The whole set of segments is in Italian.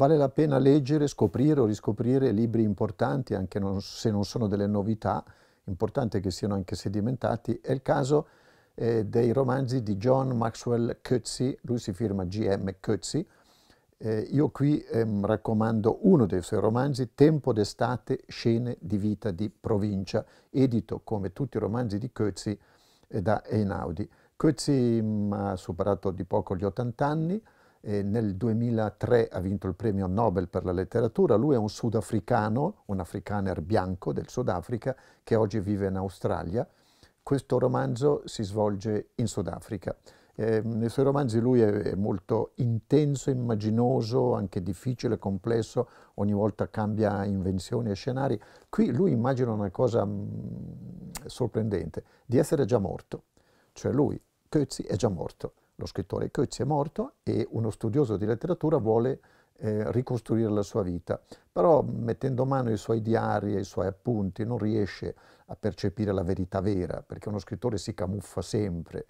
vale la pena leggere, scoprire o riscoprire libri importanti, anche non, se non sono delle novità, importante che siano anche sedimentati, è il caso eh, dei romanzi di John Maxwell Coetzee, lui si firma GM Coetzee, eh, io qui ehm, raccomando uno dei suoi romanzi, Tempo d'estate, scene di vita di provincia, edito come tutti i romanzi di Coetzee eh, da Einaudi. Coetzee mh, mm, ha superato di poco gli 80 anni, eh, nel 2003 ha vinto il premio Nobel per la letteratura, lui è un sudafricano, un afrikaner bianco del Sudafrica che oggi vive in Australia. Questo romanzo si svolge in Sudafrica. Eh, nei suoi romanzi lui è, è, molto intenso, immaginoso, anche difficile, complesso, ogni volta cambia invenzioni e scenari. Qui lui immagina una cosa mh, mm, sorprendente, di essere già morto, cioè lui, Coetzee, è già morto. Lo scrittore Coetz è morto e uno studioso di letteratura vuole eh, ricostruire la sua vita, però mettendo mano ai suoi diari, ai suoi appunti, non riesce a percepire la verità vera, perché uno scrittore si camuffa sempre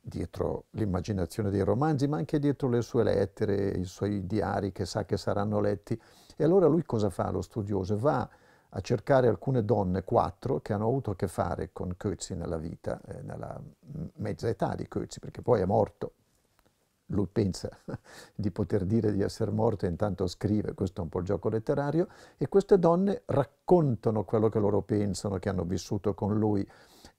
dietro l'immaginazione dei romanzi, ma anche dietro le sue lettere, i suoi diari che sa che saranno letti. E allora lui cosa fa, lo studioso? Va a cercare alcune donne, quattro, che hanno avuto a che fare con Coetzee nella vita, eh, nella mezza età di Coetzee, perché poi è morto lui pensa di poter dire di essere morto e intanto scrive, questo è un po' il gioco letterario, e queste donne raccontano quello che loro pensano, che hanno vissuto con lui,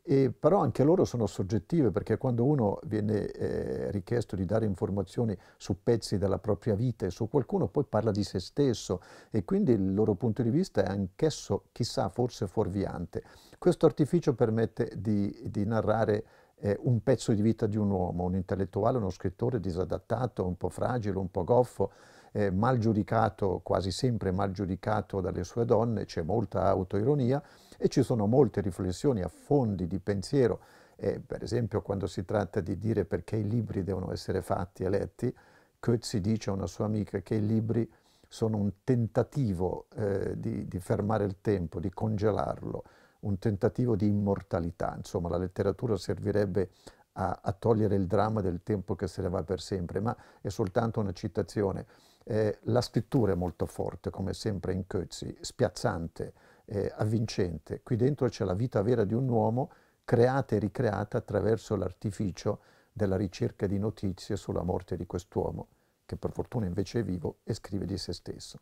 e, però anche loro sono soggettive perché quando uno viene eh, richiesto di dare informazioni su pezzi della propria vita e su qualcuno, poi parla di se stesso e quindi il loro punto di vista è anch'esso, chissà, forse fuorviante. Questo artificio permette di, di narrare eh, un pezzo di vita di un uomo, un intellettuale, uno scrittore disadattato, un po' fragile, un po' goffo, eh, mal giudicato, quasi sempre mal giudicato dalle sue donne, c'è molta autoironia e ci sono molte riflessioni a fondi di pensiero, eh, per esempio quando si tratta di dire perché i libri devono essere fatti e letti, Coetzee dice a una sua amica che i libri sono un tentativo eh, di, di fermare il tempo, di congelarlo, un tentativo di immortalità, insomma la letteratura servirebbe a, a togliere il dramma del tempo che se ne va per sempre, ma è soltanto una citazione. Eh, la scrittura è molto forte, come sempre in Coetzee, spiazzante, eh, avvincente. Qui dentro c'è la vita vera di un uomo creata e ricreata attraverso l'artificio della ricerca di notizie sulla morte di quest'uomo, che per fortuna invece è vivo e scrive di se stesso.